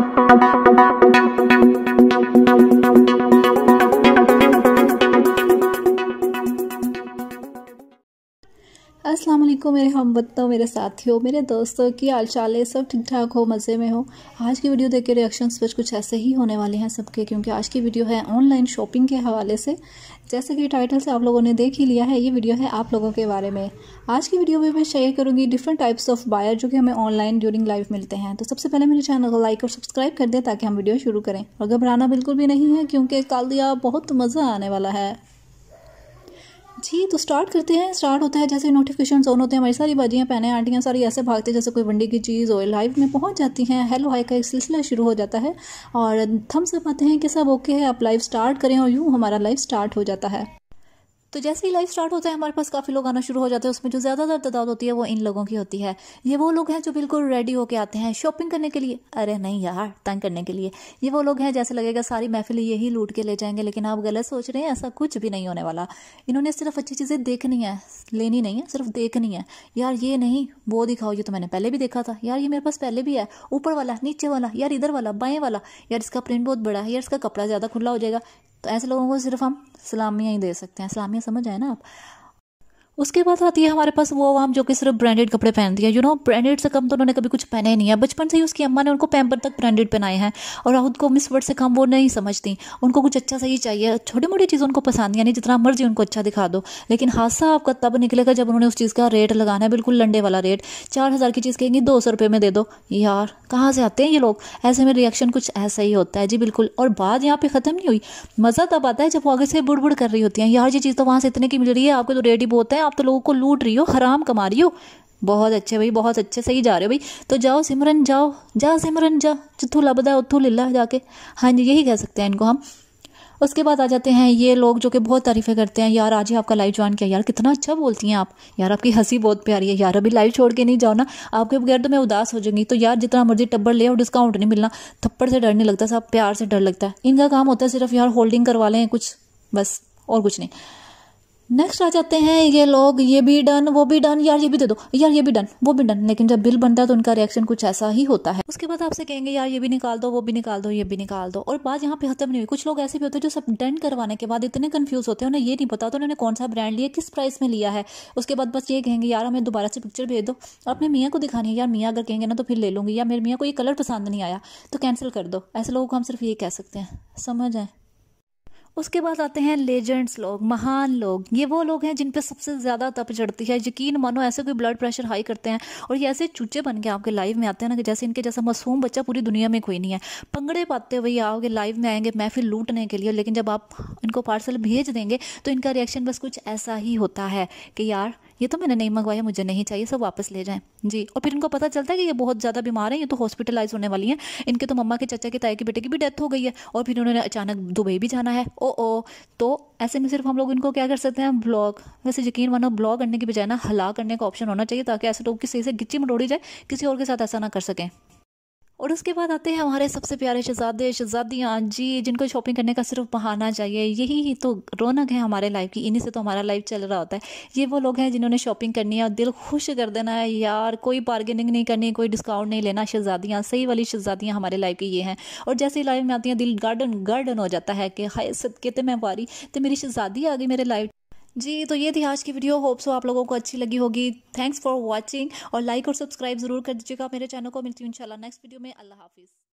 Thank you. अस्सलाम वालेकुम मेरे हम वतनों मेरे साथियों मेरे दोस्तों की हाल चाल है सब ठीक ठाक हो मज़े में हो आज की वीडियो देख के रिएक्शंस पर कुछ ऐसे ही होने वाले हैं सबके क्योंकि आज की वीडियो है ऑनलाइन शॉपिंग के हवाले से जैसे कि टाइटल से आप लोगों ने देख ही लिया है ये वीडियो है आप लोगों के बारे में आज की वीडियो में मैं शेयर करूँगी डिफरेंट टाइप्स ऑफ बायर जो कि हमें ऑनलाइन ड्यूरिंग लाइफ मिलते हैं तो सबसे पहले मेरे चैनल को लाइक और सब्सक्राइब कर दें ताकि हम वीडियो शुरू करें और घबराना बिल्कुल भी नहीं है क्योंकि कल या बहुत मज़ा आने वाला है जी तो स्टार्ट करते हैं स्टार्ट होता है जैसे नोटिफिकेशन ऑन होते हैं हमारी सारी बाजियाँ पहने आंटियाँ सारी ऐसे भागते हैं जैसे कोई वंडी की चीज़ हो लाइव में पहुँच जाती हैं हेलो हाई का एक सिलसिला शुरू हो जाता है और थम्स अप आते हैं कि सब ओके है आप लाइव स्टार्ट करें और यूँ हमारा लाइव स्टार्ट हो जाता है तो जैसे ही लाइफ स्टार्ट होता है हमारे पास काफ़ी लोग आना शुरू हो जाते हैं उसमें जो ज़्यादातर तादाद होती है वो इन लोगों की होती है ये वो लोग हैं जो बिल्कुल रेडी होके आते हैं शॉपिंग करने के लिए अरे नहीं यार तंग करने के लिए ये वो लोग हैं जैसे लगेगा सारी महफिल यही लूट के ले जाएंगे लेकिन आप गलत सोच रहे हैं ऐसा कुछ भी नहीं होने वाला इन्होंने सिर्फ अच्छी चीज़ें देखनी है लेनी नहीं है सिर्फ देखनी है यार ये नहीं वो दिखाओ ये तो मैंने पहले भी देखा था यार ये मेरे पास पहले भी है ऊपर वाला नीचे वाला यार इधर वाला बाएँ वाला यार इसका प्रिंट बहुत बड़ा है यार इसका कपड़ा ज़्यादा खुला हो जाएगा तो ऐसे लोगों को सिर्फ हम सलामियाँ ही दे सकते हैं सलामियाँ समझ आए ना आप उसके बाद आती है हमारे पास वो आवाम जो कि सिर्फ ब्रांडेड कपड़े पहनती है यू नो ब्रांडेड से कम तो उन्होंने कभी कुछ पहने ही नहीं है बचपन से ही उसकी अम्मा ने उनको पैम्पर तक ब्रांडेड पहनाए हैं और खुद को मिस वर्ड से कम वो नहीं समझती उनको कुछ अच्छा सही चाहिए छोटी मोटी चीज़ उनको पसंद यानी जितना मर्जी उनको अच्छा दिखा दो लेकिन हादसा आपका तब निकलेगा जब उन्होंने उस चीज़ का रेट लगाना है बिल्कुल लंडे वाला रेट चार हज़ार की चीज़ कहेंगी दो सौ रुपये में दे दो यार कहाँ से आते हैं ये लोग ऐसे में रिएक्शन कुछ ऐसा ही होता है जी बिल्कुल और बात यहाँ पे ख़त्म नहीं हुई मज़ा तब आता है जब वो आगे से बुड़ कर रही होती हैं यार ये चीज़ तो वहाँ से इतने की मिल रही है आपको तो रेट ही बहुत है आप तो लोगों को लूट रही हो हराम कमा रही हो बहुत अच्छे भाई बहुत अच्छे सही जा रहे हो भाई तो जाओ सिमरन जाओ जा सिमरन जा जिथू लबदा उथू लिल्ला जाके हाँ जी यही कह सकते हैं इनको हम उसके बाद आ जाते हैं ये लोग जो कि बहुत तारीफ़ें करते हैं यार आज ही आपका लाइव ज्वाइन किया यार कितना अच्छा बोलती हैं आप यार आपकी हंसी बहुत प्यारी है यार अभी लाइव छोड़ के नहीं जाओ ना आपके बगैर तो मैं उदास हो जाऊंगी तो यार जितना मर्जी टब्बर ले और डिस्काउंट नहीं मिलना थप्पड़ से डर नहीं लगता साहब प्यार से डर लगता है इनका काम होता है सिर्फ यार होल्डिंग करवा लें कुछ बस और कुछ नहीं नेक्स्ट आ जाते हैं ये लोग ये भी डन वो भी डन यार ये भी दे दो यार ये भी डन वो भी डन लेकिन जब बिल बनता है तो उनका रिएक्शन कुछ ऐसा ही होता है उसके बाद आपसे कहेंगे यार ये भी निकाल दो वो भी निकाल दो ये भी निकाल दो और बात यहाँ पे खत्म नहीं हुई कुछ लोग ऐसे भी होते हैं जो सब डन करवाने के बाद इतने कन्फ्यूज होते हैं उन्हें ये नहीं पता तो उन्होंने कौन सा ब्रांड लिया किस प्राइस में लिया है उसके बाद बस ये कहेंगे यार हमें दोबारा से पिक्चर भेज दो और अपने मियाँ को दिखानी है यार मियाँ अगर कहेंगे ना तो फिर ले लूँगी या मेरे मियाँ को ये कलर पसंद नहीं आया तो कैंसिल कर दो ऐसे लोगों को हम सिर्फ ये कह सकते हैं समझ आए उसके बाद आते हैं लेजेंड्स लोग महान लोग ये वो लोग हैं जिन पे सबसे ज़्यादा तप चढ़ती है यकीन मानो ऐसे कोई ब्लड प्रेशर हाई करते हैं और ये ऐसे चूचे बन के आपके लाइव में आते हैं ना कि जैसे इनके जैसा मासूम बच्चा पूरी दुनिया में कोई नहीं है पंगड़े पाते हुए आओगे लाइव में आएंगे महफिल लूटने के लिए लेकिन जब आप इनको पार्सल भेज देंगे तो इनका रिएक्शन बस कुछ ऐसा ही होता है कि यार ये तो मैंने नहीं मंगवाया मुझे नहीं चाहिए सब वापस ले जाएं जी और फिर इनको पता चलता है कि ये बहुत ज़्यादा बीमार हैं ये तो हॉस्पिटलाइज होने वाली हैं इनके तो मम्मा के चाचा के ताए के बेटे की भी डेथ हो गई है और फिर उन्होंने अचानक दुबई भी जाना है ओ ओ तो ऐसे में सिर्फ हम लोग इनको क्या कर सकते हैं ब्लॉग वैसे यकीन मानो ब्लॉग करने की बजाय ना हला करने का ऑप्शन होना चाहिए ताकि ऐसे लोग तो किसी से गिच्ची मटोड़ी जाए किसी और के साथ ऐसा ना कर सकें और उसके बाद आते हैं हमारे सबसे प्यारे शहजादे शहजादियाँ जी जिनको शॉपिंग करने का सिर्फ बहाना चाहिए यही तो रौनक है हमारे लाइफ की इन्हीं से तो हमारा लाइफ चल रहा होता है ये वो लोग हैं जिन्होंने शॉपिंग करनी है और दिल खुश कर देना है यार कोई बार्गेनिंग नहीं करनी कोई डिस्काउंट नहीं लेना शहजादियाँ सही वाली शहजादियाँ हमारे लाइफ की ये हैं और जैसे ही लाइफ में आती हैं दिल गार्डन गार्डन हो जाता है कि हाय सद कहते मैं पारी तो मेरी शहजादी आ गई मेरे लाइफ जी तो ये थी आज की वीडियो होप्स आप लोगों को अच्छी लगी होगी थैंक्स फॉर वॉचिंग और लाइक और सब्सक्राइब जरूर कर दीजिएगा मेरे चैनल को मिलती हूँ इंशाल्लाह नेक्स्ट वीडियो में अल्लाह हाफिज़